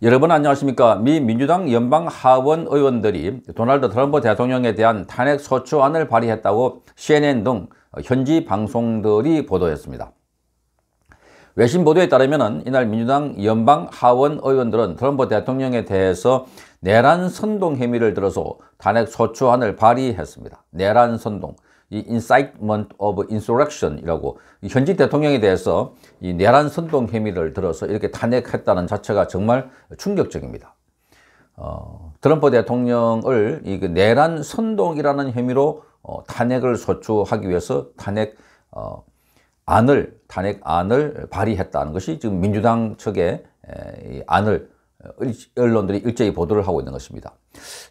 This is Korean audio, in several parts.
여러분 안녕하십니까 미 민주당 연방 하원 의원들이 도널드 트럼프 대통령에 대한 탄핵 소추안을 발의했다고 CNN 등 현지 방송들이 보도했습니다. 외신 보도에 따르면 이날 민주당 연방 하원 의원들은 트럼프 대통령에 대해서 내란 선동 혐의를 들어서 탄핵 소추안을 발의했습니다. 내란 선동. 이 incitement of insurrection이라고 현직 대통령에 대해서 이 내란 선동 혐의를 들어서 이렇게 탄핵했다는 자체가 정말 충격적입니다. 어, 트럼프 대통령을 이 그 내란 선동이라는 혐의로 어, 탄핵을 소추하기 위해서 탄핵 어, 안을 탄핵 안을 발의했다는 것이 지금 민주당 측의 에, 안을 언론들이 일제히 보도를 하고 있는 것입니다.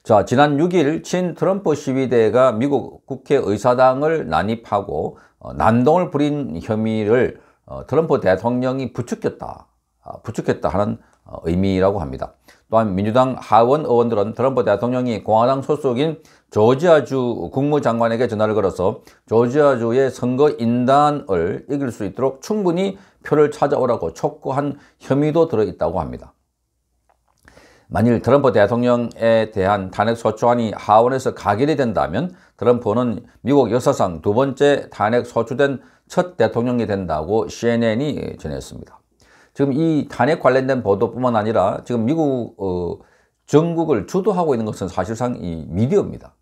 자, 지난 6일 친 트럼프 시위대가 미국 국회의사당을 난입하고 어, 난동을 부린 혐의를 어, 트럼프 대통령이 부추겼다, 아, 부추겼다 하는 어, 의미라고 합니다. 또한 민주당 하원 의원들은 트럼프 대통령이 공화당 소속인 조지아주 국무장관에게 전화를 걸어서 조지아주의 선거 인단을 이길 수 있도록 충분히 표를 찾아오라고 촉구한 혐의도 들어있다고 합니다. 만일 트럼프 대통령에 대한 탄핵 소추안이 하원에서 가결이 된다면 트럼프는 미국 역사상 두 번째 탄핵 소추된 첫 대통령이 된다고 CNN이 전했습니다. 지금 이 탄핵 관련된 보도뿐만 아니라 지금 미국 어, 전국을 주도하고 있는 것은 사실상 이 미디어입니다.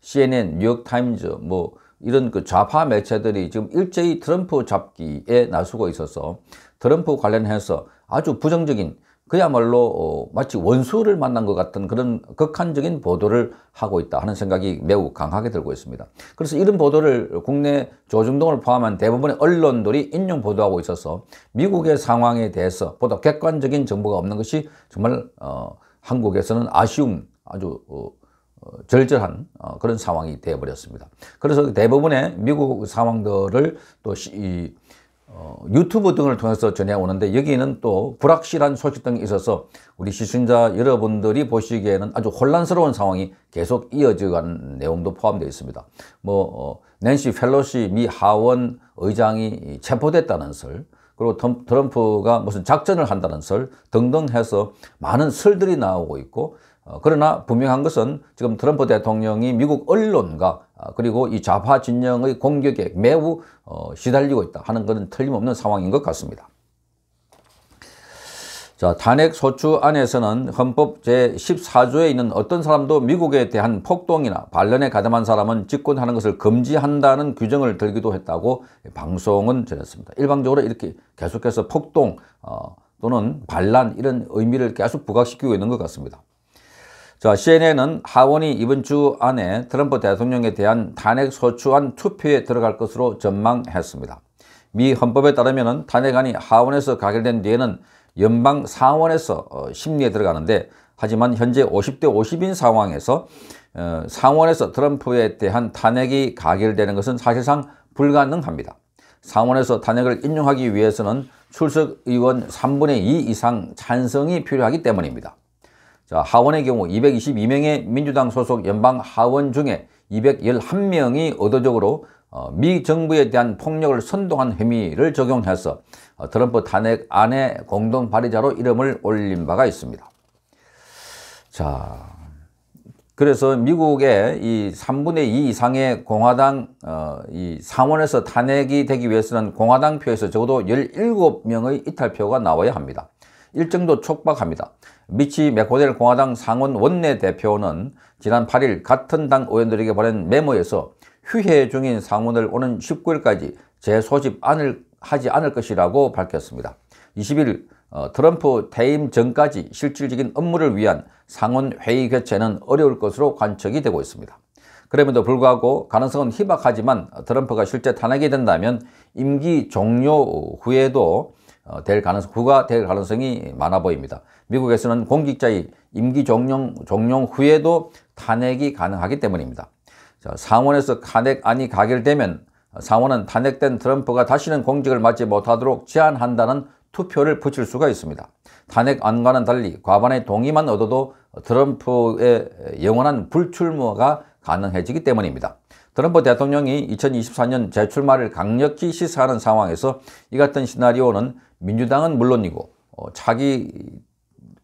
CNN, 뉴욕타임즈 뭐 이런 그 좌파 매체들이 지금 일제히 트럼프 잡기에 나서고 있어서 트럼프 관련해서 아주 부정적인 그야말로 어, 마치 원수를 만난 것 같은 그런 극한적인 보도를 하고 있다 하는 생각이 매우 강하게 들고 있습니다. 그래서 이런 보도를 국내 조중동을 포함한 대부분의 언론들이 인용 보도하고 있어서 미국의 상황에 대해서 보다 객관적인 정보가 없는 것이 정말 어, 한국에서는 아쉬움 아주 어, 어 절절한 어, 그런 상황이 되어버렸습니다. 그래서 대부분의 미국 상황들을 또 시, 이, 어, 유튜브 등을 통해서 전해오는데 여기는 또 불확실한 소식 등이 있어서 우리 시청자 여러분들이 보시기에는 아주 혼란스러운 상황이 계속 이어져가는 내용도 포함되어 있습니다. 뭐 어, 낸시 펠로시 미 하원 의장이 체포됐다는 설 그리고 트럼프가 무슨 작전을 한다는 설 등등 해서 많은 설들이 나오고 있고 어, 그러나 분명한 것은 지금 트럼프 대통령이 미국 언론과 아, 그리고 이 좌파 진영의 공격에 매우 어, 시달리고 있다 하는 것은 틀림없는 상황인 것 같습니다. 자, 탄핵 소추 안에서는 헌법 제14조에 있는 어떤 사람도 미국에 대한 폭동이나 반란에 가담한 사람은 집권하는 것을 금지한다는 규정을 들기도 했다고 방송은 전했습니다. 일방적으로 이렇게 계속해서 폭동 어, 또는 반란 이런 의미를 계속 부각시키고 있는 것 같습니다. 자, CNN은 하원이 이번 주 안에 트럼프 대통령에 대한 탄핵 소추안 투표에 들어갈 것으로 전망했습니다. 미 헌법에 따르면 탄핵안이 하원에서 가결된 뒤에는 연방 상원에서 어, 심리에 들어가는데 하지만 현재 50대 50인 상황에서 어, 상원에서 트럼프에 대한 탄핵이 가결되는 것은 사실상 불가능합니다. 상원에서 탄핵을 인용하기 위해서는 출석 의원 3분의 2 이상 찬성이 필요하기 때문입니다. 자, 하원의 경우 222명의 민주당 소속 연방 하원 중에 211명이 의도적으로 어, 미 정부에 대한 폭력을 선동한 혐의를 적용해서 어, 트럼프 탄핵 안에 공동 발의자로 이름을 올린 바가 있습니다. 자, 그래서 미국의 이 3분의 2 이상의 공화당 어, 이 상원에서 탄핵이 되기 위해서는 공화당 표에서 적어도 17명의 이탈표가 나와야 합니다. 일정도 촉박합니다. 미치 메코델 공화당 상원 원내대표는 지난 8일 같은 당 의원들에게 보낸 메모에서 휴회 중인 상원을 오는 19일까지 재소집안을 하지 않을 것이라고 밝혔습니다. 20일 어, 트럼프 퇴임 전까지 실질적인 업무를 위한 상원 회의 개최는 어려울 것으로 관측이 되고 있습니다. 그럼에도 불구하고 가능성은 희박하지만 트럼프가 실제 탄핵이 된다면 임기 종료 후에도 어, 될 가능성, 구가 될 가능성이 많아 보입니다. 미국에서는 공직자의 임기 종용, 종용 후에도 탄핵이 가능하기 때문입니다. 자, 상원에서 탄핵안이 가결되면 상원은 탄핵된 트럼프가 다시는 공직을 맡지 못하도록 제한한다는 투표를 붙일 수가 있습니다. 탄핵안과는 달리 과반의 동의만 얻어도 트럼프의 영원한 불출무가 가능해지기 때문입니다. 트럼프 대통령이 2024년 재출마를 강력히 시사하는 상황에서 이 같은 시나리오는 민주당은 물론이고 어, 자기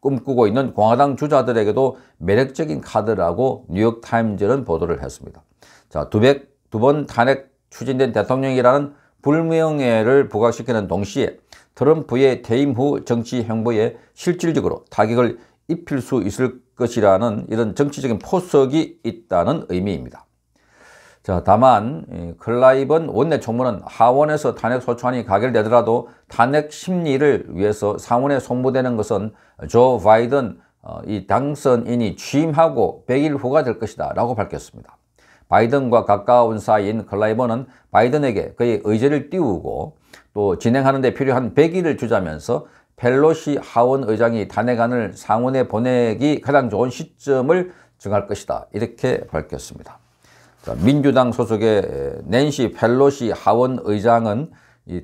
꿈꾸고 있는 공화당 주자들에게도 매력적인 카드라고 뉴욕타임즈는 보도를 했습니다. 자, 두백두번 탄핵 추진된 대통령이라는 불명예를 부각시키는 동시에 트럼프의 퇴임 후 정치 행보에 실질적으로 타격을 입힐 수 있을 것이라는 이런 정치적인 포석이 있다는 의미입니다. 자, 다만 클라이번 원내 총무는 하원에서 탄핵 소추안이 가결되더라도 탄핵 심리를 위해서 상원에 송부되는 것은 조 바이든 어, 이 당선인이 취임하고 100일 후가 될 것이다 라고 밝혔습니다. 바이든과 가까운 사이인 클라이번은 바이든에게 그의 의제를 띄우고 또 진행하는 데 필요한 100일을 주자면서 펠로시 하원 의장이 탄핵안을 상원에 보내기 가장 좋은 시점을 정할 것이다 이렇게 밝혔습니다. 민주당 소속의 낸시 펠로시 하원 의장은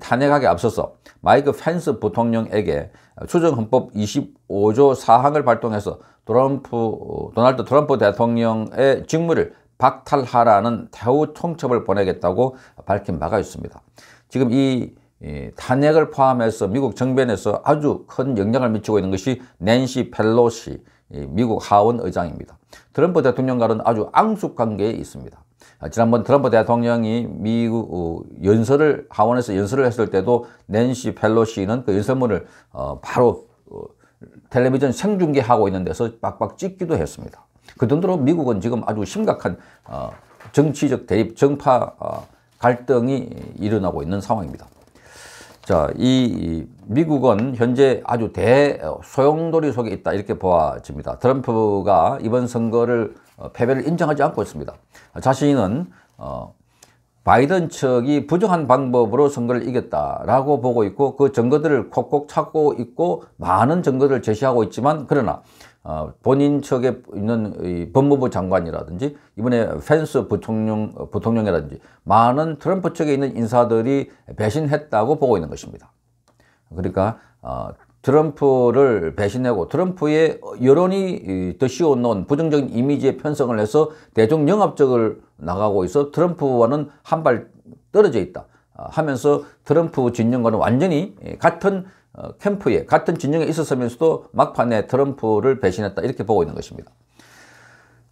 탄핵하기 앞서서 마이크 펜스 부통령에게 추정헌법 25조 사항을 발동해서 트럼프, 도널드 트럼프 대통령의 직무를 박탈하라는 대우 통첩을 보내겠다고 밝힌 바가 있습니다. 지금 이 탄핵을 포함해서 미국 정변에서 아주 큰 영향을 미치고 있는 것이 낸시 펠로시 미국 하원 의장입니다. 트럼프 대통령과는 아주 앙숙 관계에 있습니다. 아, 지난번 트럼프 대통령이 미국 어, 연설을 하원에서 연설을 했을 때도 낸시 펠로시는 그 연설문을 어, 바로 어, 텔레비전 생중계하고 있는 데서 빡빡 찍기도 했습니다. 그 정도로 미국은 지금 아주 심각한 정치적 대립, 정파 갈등이 일어나고 있는 상황입니다. 자, 이 미국은 현재 아주 대소용돌이 속에 있다 이렇게 보아집니다. 트럼프가 이번 선거를 어, 패배를 인정하지 않고 있습니다. 자신은 어, 바이든 측이 부정한 방법으로 선거를 이겼다라고 보고 있고 그 증거들을 콕콕 찾고 있고 많은 증거들을 제시하고 있지만 그러나 어, 본인 측에 있는 법무부 장관이라든지 이번에 펜스 부통령, 부통령이라든지 많은 트럼프 측에 있는 인사들이 배신했다고 보고 있는 것입니다. 그러니까 트럼프를 배신하고 트럼프의 여론이 더 씌워놓은 부정적인 이미지의 편성을 해서 대중 영합적을 나가고 있어 트럼프와는 한 발 떨어져 있다 아, 하면서 트럼프 진영과는 완전히 예, 같은 어, 캠프에 같은 진영에 있었으면서도 막판에 트럼프를 배신했다 이렇게 보고 있는 것입니다.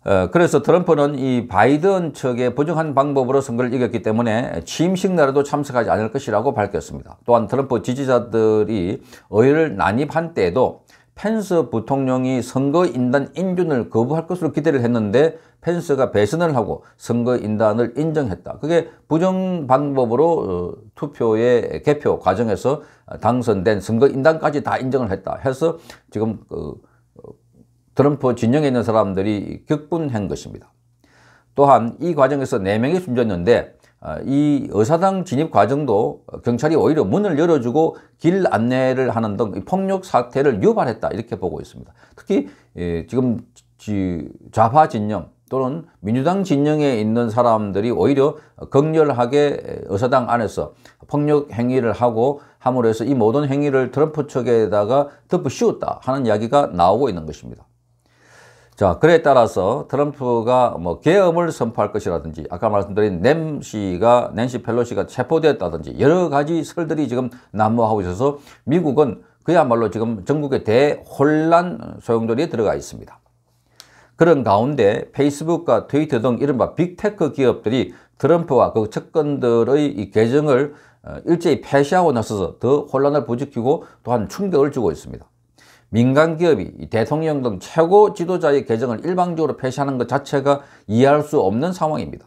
어, 그래서 트럼프는 이 바이든 측의 부정한 방법으로 선거를 이겼기 때문에 취임식 날에도 참석하지 않을 것이라고 밝혔습니다. 또한 트럼프 지지자들이 의회를 난입한 때에도 펜스 부통령이 선거인단 인준을 거부할 것으로 기대를 했는데 펜스가 배선을 하고 선거인단을 인정했다. 그게 부정 방법으로 어, 투표의 개표 과정에서 당선된 선거인단까지 다 인정을 했다 해서 지금 그 트럼프 진영에 있는 사람들이 격분한 것입니다. 또한 이 과정에서 4명이 숨졌는데 어, 이 의사당 진입 과정도 경찰이 오히려 문을 열어주고 길 안내를 하는 등 폭력 사태를 유발했다 이렇게 보고 있습니다. 특히 예, 지금 좌파 진영 또는 민주당 진영에 있는 사람들이 오히려 격렬하게 의사당 안에서 폭력 행위를 하고 함으로 해서 이 모든 행위를 트럼프 측에다가 덮어 씌웠다 하는 이야기가 나오고 있는 것입니다. 자, 그에 따라서 트럼프가 뭐 계엄을 선포할 것이라든지 아까 말씀드린 냄시가 낸시 펠로시가 체포되었다든지 여러 가지 설들이 지금 난무하고 있어서 미국은 그야말로 지금 전국의 대혼란 소용돌이에 들어가 있습니다. 그런 가운데 페이스북과 트위터 등 이른바 빅테크 기업들이 트럼프와 그 측근들의 이 계정을 어, 일제히 폐쇄하고 나서서 더 혼란을 부추기고 또한 충격을 주고 있습니다. 민간 기업이 대통령 등 최고 지도자의 개정을 일방적으로 폐쇄하는 것 자체가 이해할 수 없는 상황입니다.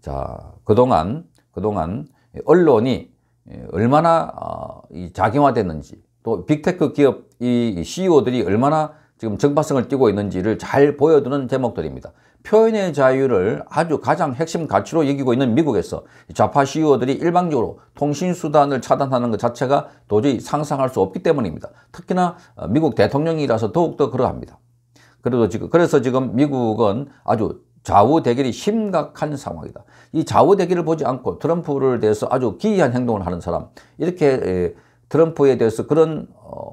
자, 그동안, 그동안 언론이 예, 얼마나 어, 자경화됐는지 또 빅테크 기업 이 CEO들이 얼마나 지금 정파성을 띠고 있는지를 잘보여두는대목들입니다 표현의 자유를 아주 가장 핵심 가치로 여기고 있는 미국에서 좌파 c e o 들이 일방적으로 통신수단을 차단하는 것 자체가 도저히 상상할 수 없기 때문입니다. 특히나 미국 대통령이라서 더욱더 그러합니다. 그래도 지금, 그래서 지금 미국은 아주 좌우 대결이 심각한 상황이다. 이 좌우 대결을 보지 않고 트럼프를 대해서 아주 기이한 행동을 하는 사람, 이렇게 트럼프에 대해서 그런 어,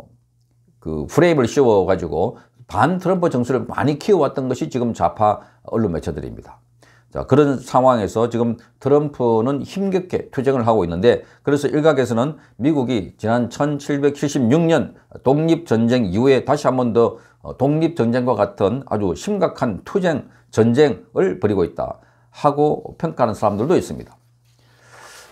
그 프레임을 씌워가지고 반 트럼프 정수를 많이 키워왔던 것이 지금 좌파 언론 매체들입니다. 자, 그런 상황에서 지금 트럼프는 힘겹게 투쟁을 하고 있는데 그래서 일각에서는 미국이 지난 1776년 독립전쟁 이후에 다시 한 번더 어, 독립전쟁과 같은 아주 심각한 투쟁, 전쟁을 벌이고 있다 하고 평가하는 사람들도 있습니다.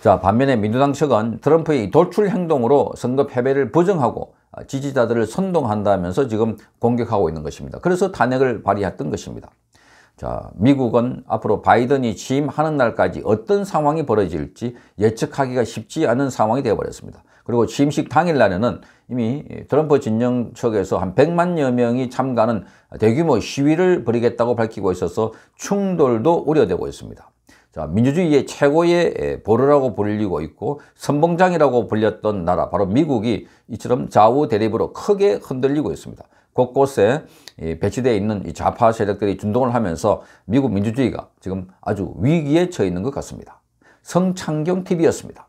자 반면에 민주당 측은 트럼프의 돌출 행동으로 선거 패배를 부정하고 지지자들을 선동한다면서 지금 공격하고 있는 것입니다. 그래서 탄핵을 발의했던 것입니다. 자, 미국은 앞으로 바이든이 취임하는 날까지 어떤 상황이 벌어질지 예측하기가 쉽지 않은 상황이 되어버렸습니다. 그리고 취임식 당일날에는 이미 트럼프 진영 측에서 한 100만여 명이 참가하는 대규모 시위를 벌이겠다고 밝히고 있어서 충돌도 우려되고 있습니다. 자, 민주주의의 최고의 예, 보루라고 불리고 있고 선봉장이라고 불렸던 나라 바로 미국이 이처럼 좌우 대립으로 크게 흔들리고 있습니다. 곳곳에 예, 배치되어 있는 좌파 세력들이 준동을 하면서 미국 민주주의가 지금 아주 위기에 처해 있는 것 같습니다. 성창경TV였습니다.